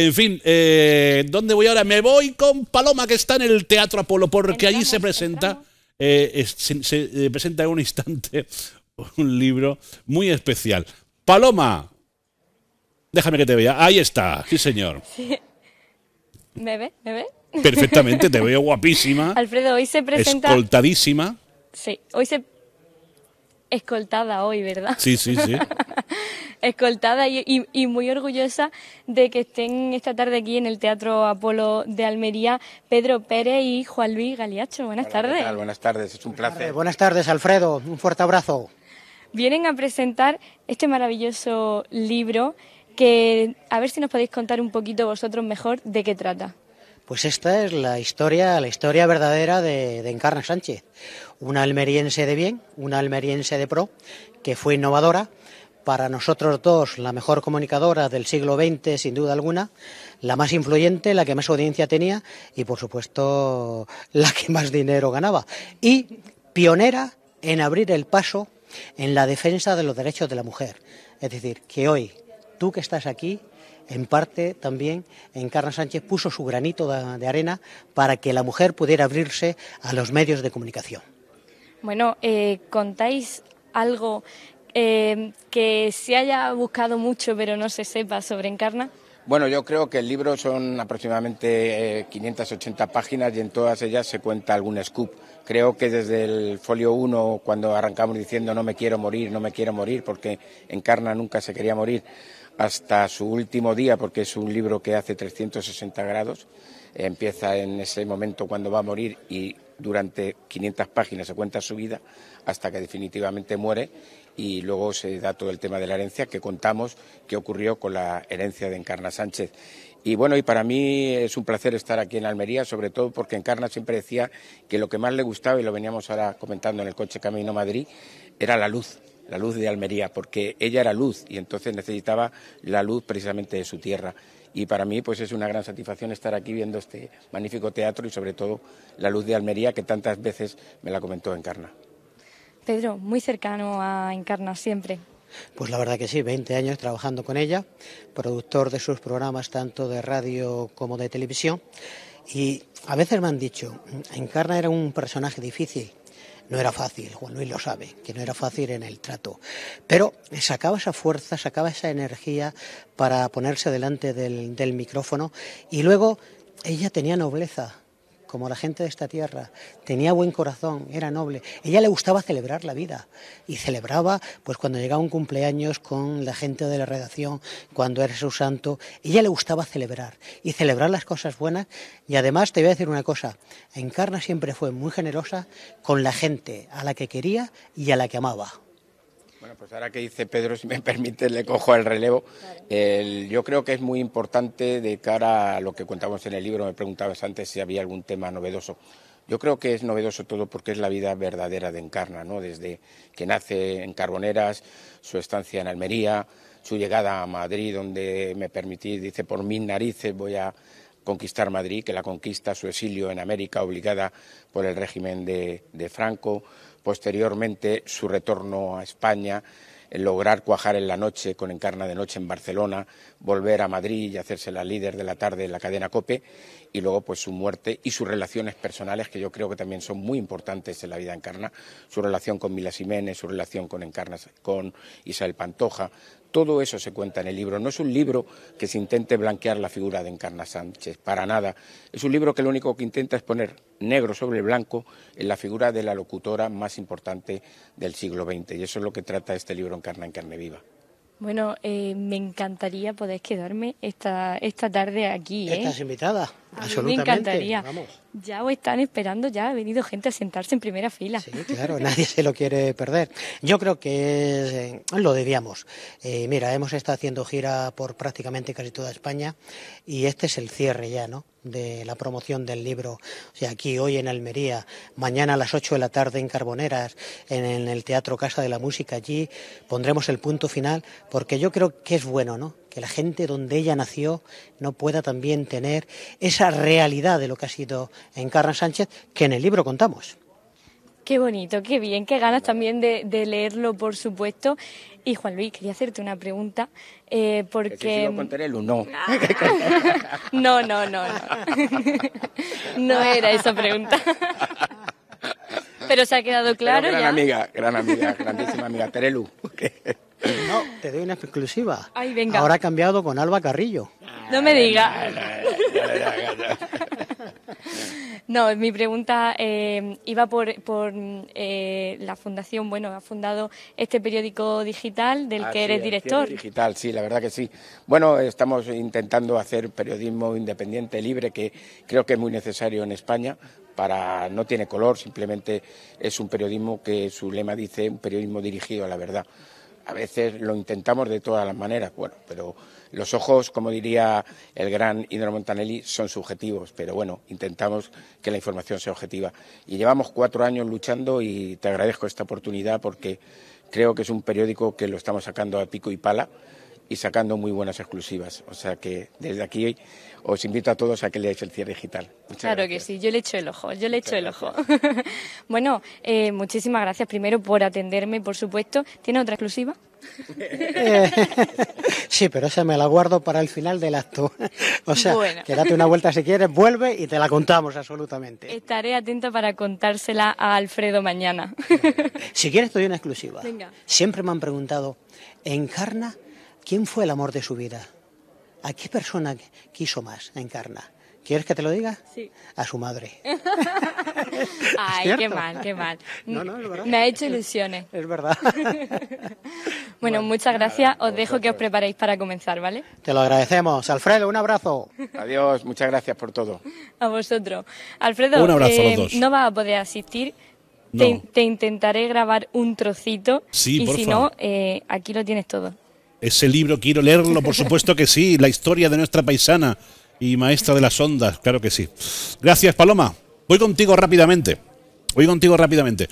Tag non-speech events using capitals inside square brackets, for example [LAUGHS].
En fin, eh, ¿dónde voy ahora? Me voy con Paloma, que está en el Teatro Apolo, porque allí se presenta, eh, se, eh, presenta en un instante [LAUGHS] un libro muy especial. Paloma, déjame que te vea. Ahí está, sí señor. Sí. ¿Me ve? ¿Me ve? Perfectamente, te veo [LAUGHS] guapísima. Alfredo, hoy se presenta... Escoltadísima. Sí, hoy se... Escoltada hoy, ¿verdad? Sí, sí, sí. [LAUGHS] escoltada y, muy orgullosa de que estén esta tarde aquí en el Teatro Apolo de Almería Pedro Pérez y Juan Luis Galiacho. Buenas tardes. Buenas tardes, es un placer. Buenas tardes, Alfredo. Un fuerte abrazo. Vienen a presentar este maravilloso libro que a ver si nos podéis contar un poquito vosotros mejor de qué trata. Pues esta es la historia, la historia verdadera de, de, Encarna Sánchez, una almeriense de bien, una almeriense de pro, que fue innovadora, para nosotros dos la mejor comunicadora del siglo XX, sin duda alguna, la más influyente, la que más audiencia tenía y, por supuesto, la que más dinero ganaba. Y pionera en abrir el paso en la defensa de los derechos de la mujer. Es decir, que hoy tú que estás aquí, en parte también Encarna Sánchez puso su granito de, arena para que la mujer pudiera abrirse a los medios de comunicación. Bueno, eh, contáis algo Em, que se haya buscado mucho pero no se sepa sobre Encarna? Bueno, yo creo que el libro son aproximadamente 580 eh, páginas y en todas ellas se cuenta algún scoop. Creo que desde el folio 1, cuando arrancamos diciendo no me quiero morir, no me quiero morir, porque Encarna nunca se quería morir, hasta su último día, porque es un libro que hace 360 grados. Empieza en ese momento cuando va a morir y durante 500 páginas se cuenta su vida hasta que definitivamente muere y luego se da todo el tema de la herencia que contamos que ocurrió con la herencia de Encarna Sánchez. Y bueno, y para mí es un placer estar aquí en Almería, sobre todo porque Encarna siempre decía que lo que más le gustaba, y lo veníamos ahora comentando en el coche Camino a Madrid, era la luz la luz de Almería, porque ella era luz y entonces necesitaba la luz precisamente de su tierra. Y para mí pues es una gran satisfacción estar aquí viendo este magnífico teatro y sobre todo la luz de Almería que tantas veces me la comentó Encarna. Pedro, muy cercano a Encarna siempre. Pues la verdad que sí, 20 años trabajando con ella, productor de sus programas tanto de radio como de televisión. Y a veces me han dicho, Encarna era un personaje difícil, no era fácil, Juan Luis lo sabe, que no era fácil en el trato. Pero sacaba esa fuerza, sacaba esa energía para ponerse delante del, del micrófono y luego ella tenía nobleza como la gente de esta tierra, tenía buen corazón, era noble. Ella le gustaba celebrar la vida y celebraba pues cuando llegaba un cumpleaños con la gente de la redacción, cuando era su santo, ella le gustaba celebrar y celebrar las cosas buenas y además te voy a decir una cosa, Encarna siempre fue muy generosa con la gente a la que quería y a la que amaba. Bueno, pues ahora que dice Pedro, [LAUGHS] si me permite, le cojo el relevo. yo creo que es muy importante de cara a lo que contamos en el libro. Me preguntabas antes si había algún tema novedoso. Yo creo que es novedoso todo porque es la vida verdadera de Encarna, ¿no? Desde que nace en Carboneras, su estancia en Almería, su llegada a Madrid, donde me permití, dice, por mis narices voy a conquistar Madrid, que la conquista, su exilio en América obligada por el régimen de Franco, posteriormente su retorno a España, lograr cuajar en la noche con Encarna de Noche en Barcelona, volver a Madrid y hacerse la líder de la tarde en la cadena COPE y luego pues su muerte y sus relaciones personales que yo creo que también son muy importantes en la vida de Encarna, su relación con Mila Jiménez, su relación con Encarna, con Isabel Pantoja, todo eso se cuenta en el libro. No es un libro que se intente blanquear la figura de Encarna Sánchez, para nada. Es un libro que lo único que intenta es poner negro sobre blanco en la figura de la locutora más importante del siglo XX. Y eso es lo que trata este libro Encarna en carne viva. Bueno, eh, me encantaría poder quedarme esta, esta tarde aquí. Estás ¿eh? invitada, absolutamente. Me encantaría. Ya están esperando, ya ha venido gente a sentarse en primera fila. Sí, claro, nadie se lo quiere perder. Yo creo que eh, lo debíamos. Eh, mira, hemos estado haciendo gira por prácticamente casi toda España y este es el cierre ya, ¿no? de la promoción del libro. O sea, aquí hoy en Almería, mañana a las 8 de la tarde en Carboneras, en, en, el Teatro Casa de la Música, allí pondremos el punto final, porque yo creo que es bueno, ¿no? Que la gente donde ella nació no pueda también tener esa realidad de lo que ha sido en Sánchez, que en el libro contamos. Qué bonito, qué bien, qué ganas también de, leerlo, por supuesto. Y Juan Luis, quería hacerte una pregunta, eh, porque... [LAUGHS] no, no, no, no. no era esa pregunta. Pero se ha quedado claro gran amiga, gran amiga, grandísima amiga, Terelu. no, te doy una exclusiva. Ay, venga. Ahora ha cambiado con Alba Carrillo. No me diga. No, mi pregunta eh, iba por, eh, la fundación, bueno, ha fundado este periódico digital del que eres director. Digital, sí, la verdad que sí. Bueno, estamos intentando hacer periodismo independiente, libre, que creo que es muy necesario en España. Para, no tiene color, simplemente es un periodismo que su lema dice un periodismo dirigido a la verdad a veces lo intentamos de todas las maneras, bueno, pero los ojos, como diría el gran Indro Montanelli, son subjetivos, pero bueno, intentamos que la información sea objetiva. Y llevamos cuatro años luchando y te agradezco esta oportunidad porque creo que es un periódico que lo estamos sacando a pico y pala y sacando muy buenas exclusivas. O sea que desde aquí os invito a todos a que leáis el cierre digital. Muchas claro que sí, yo le echo el ojo, yo le echo el ojo. [LAUGHS] bueno, eh, muchísimas gracias primero por atenderme, por supuesto. ¿Tiene otra exclusiva? [LAUGHS] sí, pero esa me la guardo para el final del acto. [LAUGHS] O sea, quédate que date una vuelta si quieres, vuelve y te la contamos absolutamente. Estaré atenta para contársela a Alfredo mañana. Si quieres, te doy una exclusiva. Venga. Siempre me han preguntado, ¿encarna ¿Quién fue el amor de su vida? ¿A qué persona quiso más Encarna? ¿Quieres que te lo diga? Sí. A su madre. [LAUGHS] Ay, qué mal, qué mal. No, Me ha hecho ilusiones. Es verdad. [LAUGHS] bueno, muchas gracias. os dejo que os preparéis para comenzar, ¿vale? Te lo agradecemos. Alfredo, un abrazo. Adiós, muchas gracias por todo. A vosotros. Alfredo, eh, no vas a poder asistir. Te, intentaré grabar un trocito. Sí, y si no, eh, aquí lo tienes todo. Ese libro quiero leerlo, por supuesto que sí. La historia de nuestra paisana y maestra de las ondas, claro que sí. Gracias, Paloma. Voy contigo rápidamente. Voy contigo rápidamente.